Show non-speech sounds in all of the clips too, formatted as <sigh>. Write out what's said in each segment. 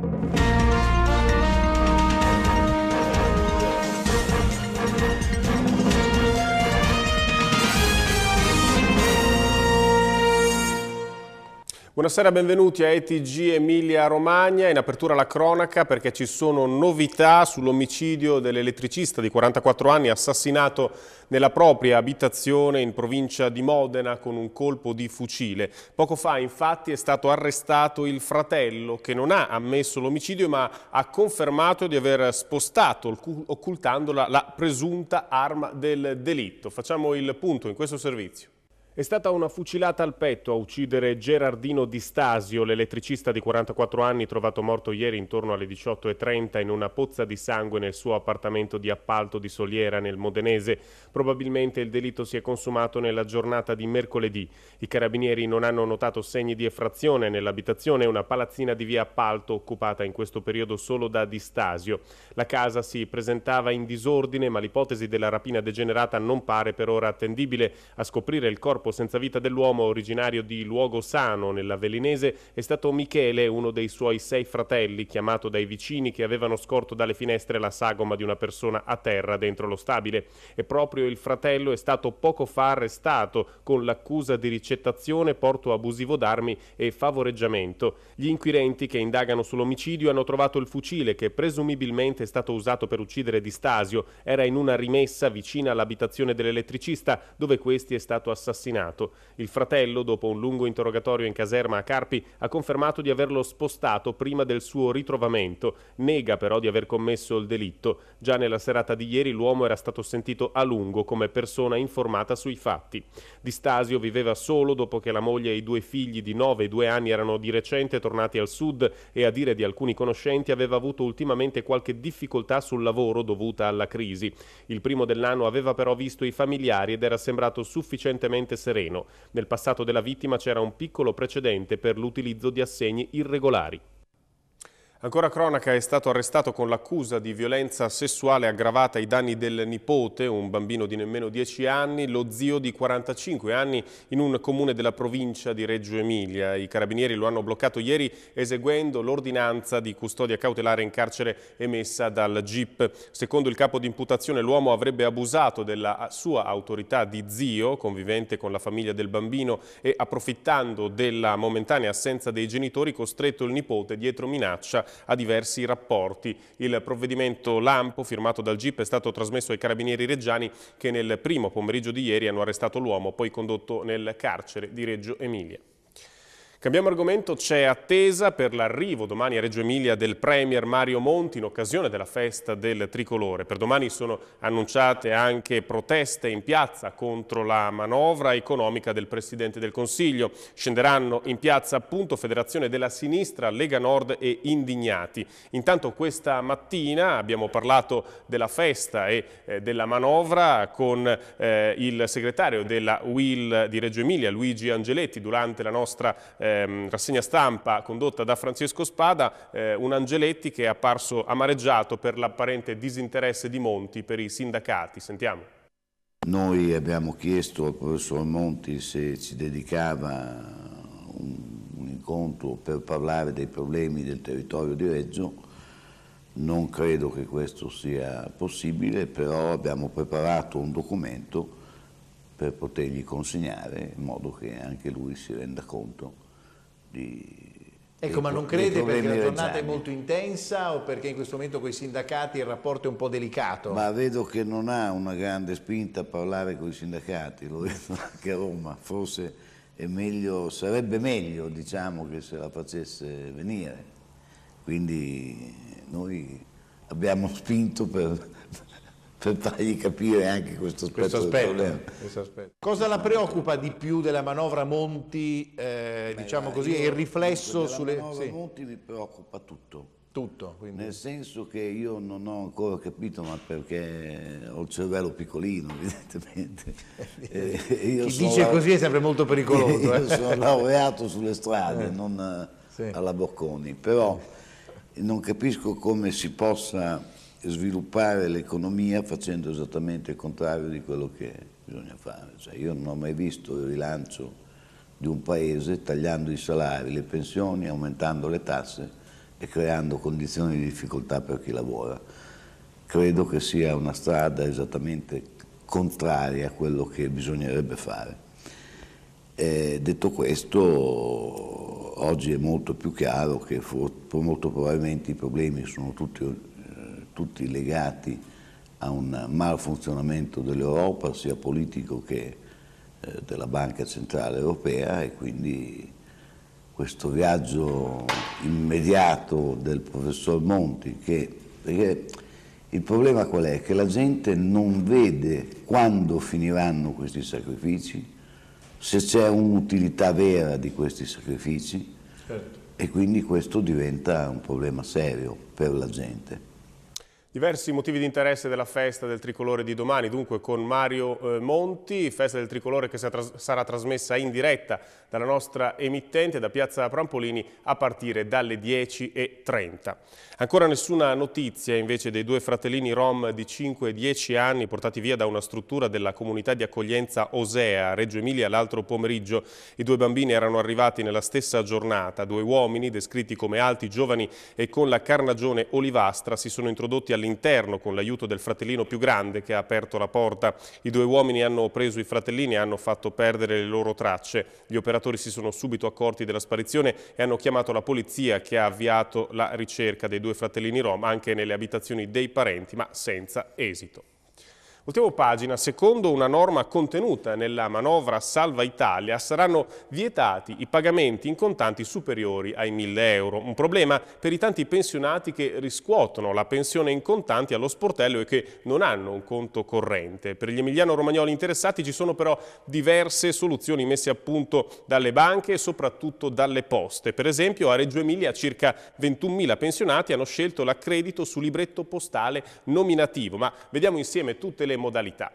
Thank you. Buonasera, benvenuti a ETG Emilia Romagna. In apertura la cronaca perché ci sono novità sull'omicidio dell'elettricista di 44 anni assassinato nella propria abitazione in provincia di Modena con un colpo di fucile. Poco fa infatti è stato arrestato il fratello che non ha ammesso l'omicidio ma ha confermato di aver spostato occultandola la presunta arma del delitto. Facciamo il punto in questo servizio. È stata una fucilata al petto a uccidere Gerardino Di Stasio, l'elettricista di 44 anni trovato morto ieri intorno alle 18.30 in una pozza di sangue nel suo appartamento di appalto di Soliera nel Modenese. Probabilmente il delitto si è consumato nella giornata di mercoledì. I carabinieri non hanno notato segni di effrazione nell'abitazione, una palazzina di via appalto occupata in questo periodo solo da Di Stasio. La casa si presentava in disordine ma l'ipotesi della rapina degenerata non pare per ora attendibile. A scoprire il corpo corpo senza vita dell'uomo originario di Luogosano nella Velinese è stato Michele, uno dei suoi sei fratelli, chiamato dai vicini che avevano scorto dalle finestre la sagoma di una persona a terra dentro lo stabile. E proprio il fratello è stato poco fa arrestato con l'accusa di ricettazione, porto abusivo d'armi e favoreggiamento. Gli inquirenti che indagano sull'omicidio hanno trovato il fucile che presumibilmente è stato usato per uccidere Di Stasio. Era in una rimessa vicina all'abitazione dell'elettricista dove questi è stato assassinato assassinato. Il fratello, dopo un lungo interrogatorio in caserma a Carpi, ha confermato di averlo spostato prima del suo ritrovamento, nega però di aver commesso il delitto. Già nella serata di ieri l'uomo era stato sentito a lungo come persona informata sui fatti. Di Stasio viveva solo dopo che la moglie e i due figli di 9 e 2 anni erano di recente tornati al sud e a dire di alcuni conoscenti aveva avuto ultimamente qualche difficoltà sul lavoro dovuta alla crisi. Il primo dell'anno aveva però visto i familiari ed era sembrato sufficientemente sereno. Nel passato della vittima c'era un piccolo precedente per l'utilizzo di assegni irregolari. Ancora cronaca è stato arrestato con l'accusa di violenza sessuale aggravata ai danni del nipote, un bambino di nemmeno 10 anni, lo zio di 45 anni in un comune della provincia di Reggio Emilia. I carabinieri lo hanno bloccato ieri eseguendo l'ordinanza di custodia cautelare in carcere emessa dal GIP. Secondo il capo di imputazione l'uomo avrebbe abusato della sua autorità di zio, convivente con la famiglia del bambino e approfittando della momentanea assenza dei genitori costretto il nipote dietro minaccia a diversi rapporti. Il provvedimento Lampo, firmato dal GIP, è stato trasmesso ai carabinieri reggiani che nel primo pomeriggio di ieri hanno arrestato l'uomo, poi condotto nel carcere di Reggio Emilia. Cambiamo argomento, c'è attesa per l'arrivo domani a Reggio Emilia del Premier Mario Monti in occasione della festa del tricolore. Per domani sono annunciate anche proteste in piazza contro la manovra economica del Presidente del Consiglio. Scenderanno in piazza appunto Federazione della Sinistra, Lega Nord e Indignati. Intanto questa mattina abbiamo parlato della festa e eh, della manovra con eh, il segretario della UIL di Reggio Emilia, Luigi Angeletti, durante la nostra eh, ehm, rassegna stampa condotta da Francesco Spada, eh, un Angeletti che è apparso amareggiato per l'apparente disinteresse di Monti per i sindacati. Sentiamo. Noi abbiamo chiesto al professor Monti se ci dedicava un, un, incontro per parlare dei problemi del territorio di Reggio. Non credo che questo sia possibile, però abbiamo preparato un documento per potergli consegnare in modo che anche lui si renda conto di Ecco, ma non crede perché la giornata è molto intensa o perché in questo momento con i sindacati il rapporto è un po' delicato? Ma vedo che non ha una grande spinta a parlare con i sindacati, lo vedo <laughs> anche a Roma, forse meglio, sarebbe meglio diciamo, che se la facesse venire. Quindi noi abbiamo spinto per per fargli capire anche questo aspetto, questo aspetto del problema. Questo aspetto. Cosa la preoccupa di più della manovra Monti, eh, Beh, diciamo eh, così, io, il riflesso della sulle... manovra sì. Monti mi preoccupa tutto. Tutto, quindi. Nel senso che io non ho ancora capito, ma perché ho il cervello piccolino, <laughs> evidentemente. Eh, eh Chi sono, dice così è sempre molto pericoloso. <laughs> Io eh. sono laureato sulle strade, non sì. alla Bocconi, però non capisco come si possa sviluppare l'economia facendo esattamente il contrario di quello che bisogna fare. Cioè, io non ho mai visto il rilancio di un paese tagliando i salari, le pensioni, aumentando le tasse e creando condizioni di difficoltà per chi lavora. Credo che sia una strada esattamente contraria a quello che bisognerebbe fare. E eh, detto questo, oggi è molto più chiaro che molto probabilmente i problemi sono tutti tutti legati a un malfunzionamento dell'Europa, sia politico che eh, della Banca Centrale Europea e quindi questo viaggio immediato del professor Monti, che, perché il problema qual è? Che la gente non vede quando finiranno questi sacrifici, se c'è un'utilità vera di questi sacrifici certo. e quindi questo diventa un problema serio per la gente. Diversi motivi di interesse della festa del tricolore di domani, dunque con Mario eh, Monti, festa del tricolore che sarà trasmessa in diretta dalla nostra emittente da Piazza Prampolini a partire dalle 10.30. Ancora nessuna notizia invece dei due fratellini rom di 5 e 10 anni portati via da una struttura della comunità di accoglienza Osea, a Reggio Emilia, l'altro pomeriggio. I due bambini erano arrivati nella stessa giornata, due uomini descritti come alti, giovani e con la carnagione olivastra si sono introdotti all'interno all'interno con l'aiuto del fratellino più grande che ha aperto la porta. I due uomini hanno preso i fratellini e hanno fatto perdere le loro tracce. Gli operatori si sono subito accorti della sparizione e hanno chiamato la polizia che ha avviato la ricerca dei due fratellini Rom anche nelle abitazioni dei parenti ma senza esito. Ultimo pagina, secondo una norma contenuta nella manovra Salva Italia saranno vietati i pagamenti in contanti superiori ai 1000 euro, un problema per i tanti pensionati che riscuotono la pensione in contanti allo sportello e che non hanno un conto corrente. Per gli emiliano-romagnoli interessati ci sono però diverse soluzioni messe a punto dalle banche e soprattutto dalle poste. Per esempio a Reggio Emilia circa 21.000 pensionati hanno scelto l'accredito su libretto postale nominativo, ma vediamo insieme tutte le modalità.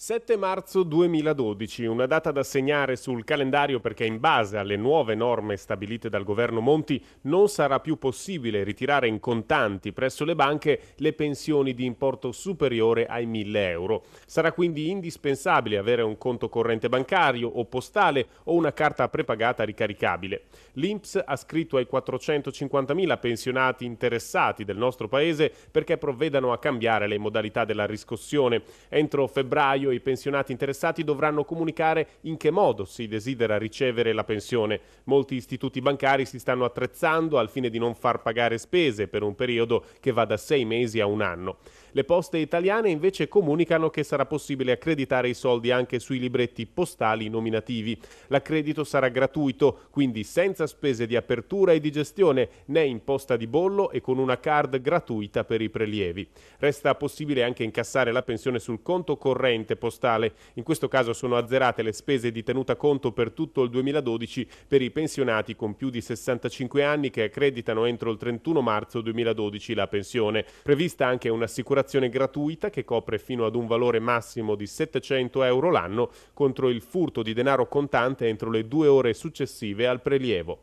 7 marzo 2012, una data da segnare sul calendario perché in base alle nuove norme stabilite dal governo Monti non sarà più possibile ritirare in contanti presso le banche le pensioni di importo superiore ai 1000 euro. Sarà quindi indispensabile avere un conto corrente bancario o postale o una carta prepagata ricaricabile. L'INPS ha scritto ai 450.000 pensionati interessati del nostro paese perché provvedano a cambiare le modalità della riscossione. Entro febbraio salario, i pensionati interessati dovranno comunicare in che modo si desidera ricevere la pensione. Molti istituti bancari si stanno attrezzando al fine di non far pagare spese per un periodo che va da sei mesi a un anno. Le poste italiane invece comunicano che sarà possibile accreditare i soldi anche sui libretti postali nominativi. L'accredito sarà gratuito, quindi senza spese di apertura e di gestione, né imposta di bollo e con una card gratuita per i prelievi. Resta possibile anche incassare la pensione sul conto corrente postale. In questo caso sono azzerate le spese di tenuta conto per tutto il 2012 per i pensionati con più di 65 anni che accreditano entro il 31 marzo 2012 la pensione. Prevista anche un'assicurazione assicurazione gratuita che copre fino ad un valore massimo di 700 euro l'anno contro il furto di denaro contante entro le due ore successive al prelievo.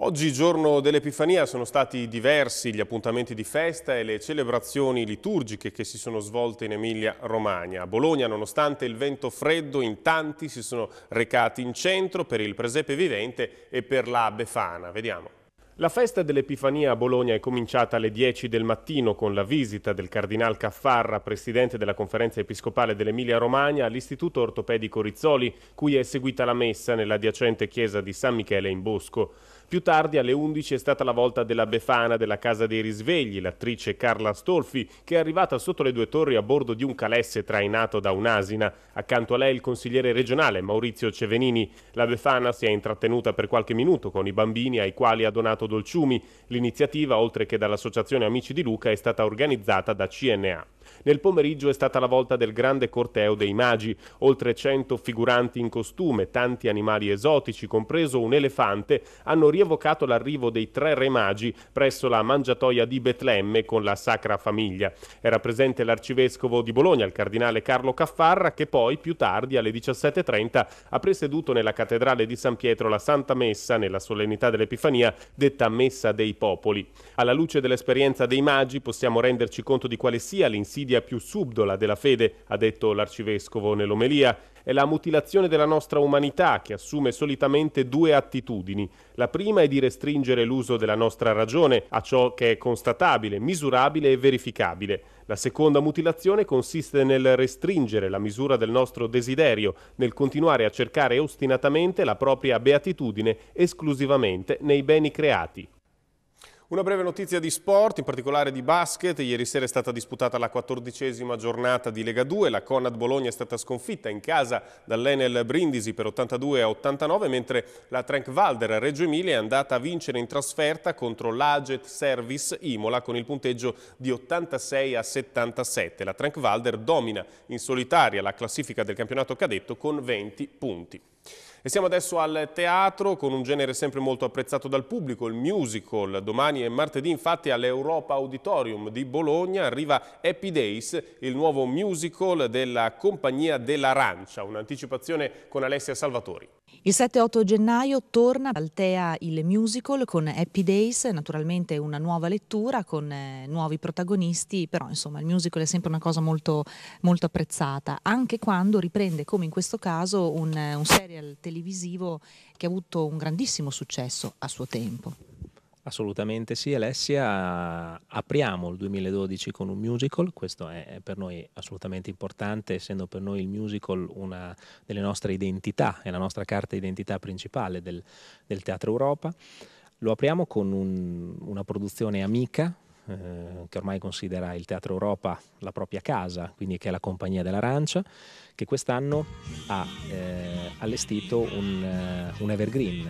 Oggi, giorno dell'Epifania, sono stati diversi gli appuntamenti di festa e le celebrazioni liturgiche che si sono svolte in Emilia-Romagna. A Bologna, nonostante il vento freddo, in tanti si sono recati in centro per il presepe vivente e per la Befana. Vediamo. La festa dell'Epifania a Bologna è cominciata alle 10 del mattino con la visita del Cardinal Caffarra, presidente della conferenza episcopale dell'Emilia-Romagna, all'Istituto Ortopedico Rizzoli, cui è seguita la messa nell'adiacente chiesa di San Michele in Bosco. Più tardi alle 11 è stata la volta della Befana della Casa dei Risvegli, l'attrice Carla Stolfi, che è arrivata sotto le due torri a bordo di un calesse trainato da un'asina. Accanto a lei il consigliere regionale Maurizio Cevenini. La Befana si è intrattenuta per qualche minuto con i bambini ai quali ha donato dolciumi. L'iniziativa, oltre che dall'Associazione Amici di Luca, è stata organizzata da CNA. Nel pomeriggio è stata la volta del grande corteo dei magi, oltre 100 figuranti in costume, tanti animali esotici, compreso un elefante, hanno rievocato l'arrivo dei tre re magi presso la mangiatoia di Betlemme con la Sacra Famiglia. Era presente l'arcivescovo di Bologna, il cardinale Carlo Caffarra, che poi più tardi alle 17.30 ha presieduto nella cattedrale di San Pietro la Santa Messa nella solennità dell'Epifania, detta Messa dei Popoli. Alla luce dell'esperienza dei magi possiamo renderci conto di quale sia l'insieme insidia più subdola della fede, ha detto l'arcivescovo nell'omelia, è la mutilazione della nostra umanità che assume solitamente due attitudini. La prima è di restringere l'uso della nostra ragione a ciò che è constatabile, misurabile e verificabile. La seconda mutilazione consiste nel restringere la misura del nostro desiderio, nel continuare a cercare ostinatamente la propria beatitudine esclusivamente nei beni creati. Una breve notizia di sport, in particolare di basket. Ieri sera è stata disputata la quattordicesima giornata di Lega 2. La Conad Bologna è stata sconfitta in casa dall'Enel Brindisi per 82 a 89, mentre la Trenk Valder a Reggio Emilia è andata a vincere in trasferta contro l'Aget Service Imola con il punteggio di 86 a 77. La Trenk Valder domina in solitaria la classifica del campionato cadetto con 20 punti. E siamo adesso al teatro con un genere sempre molto apprezzato dal pubblico, il musical. Domani e martedì infatti all'Europa Auditorium di Bologna arriva Happy Days, il nuovo musical della Compagnia dell'Arancia, un'anticipazione con Alessia Salvatori. Il 7-8 gennaio torna Altea il musical con Happy Days, naturalmente una nuova lettura con eh, nuovi protagonisti, però insomma il musical è sempre una cosa molto, molto apprezzata, anche quando riprende come in questo caso un, un serial televisivo che ha avuto un grandissimo successo a suo tempo. Assolutamente sì, Alessia. Apriamo il 2012 con un musical, questo è per noi assolutamente importante, essendo per noi il musical una delle nostre identità, è la nostra carta identità principale del, del Teatro Europa. Lo apriamo con un, una produzione amica eh, che ormai considera il Teatro Europa la propria casa, quindi che è la compagnia dell'Arancia, che quest'anno ha eh, allestito un, eh, un evergreen,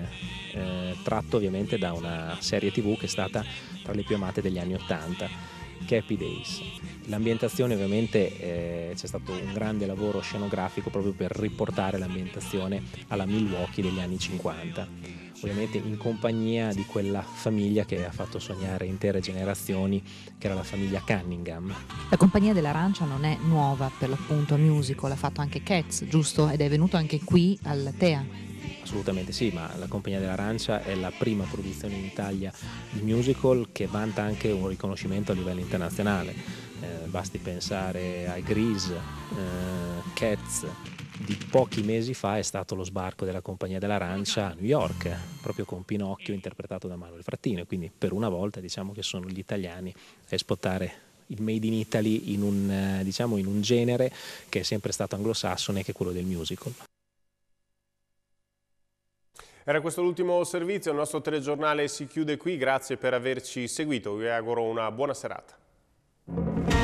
eh, tratto ovviamente da una serie tv che è stata tra le più amate degli anni Ottanta. Happy Days. L'ambientazione ovviamente eh, c'è stato un grande lavoro scenografico proprio per riportare l'ambientazione alla Milwaukee degli anni 50 ovviamente in compagnia di quella famiglia che ha fatto sognare intere generazioni, che era la famiglia Cunningham. La compagnia dell'arancia non è nuova per l'appunto a musical, ha fatto anche Cats, giusto? Ed è venuto anche qui al TEA. Assolutamente sì, ma la Compagnia dell'Arancia è la prima produzione in Italia di musical che vanta anche un riconoscimento a livello internazionale. Eh, basti pensare a Grease, eh, Cats, di pochi mesi fa è stato lo sbarco della Compagnia dell'Arancia a New York, proprio con Pinocchio interpretato da Manuel Frattino. Quindi per una volta diciamo che sono gli italiani a esportare il Made in Italy in un, eh, diciamo, in un genere che è sempre stato anglosassone, che è quello del musical. Era questo l'ultimo servizio, il nostro telegiornale si chiude qui, grazie per averci seguito, vi auguro una buona serata.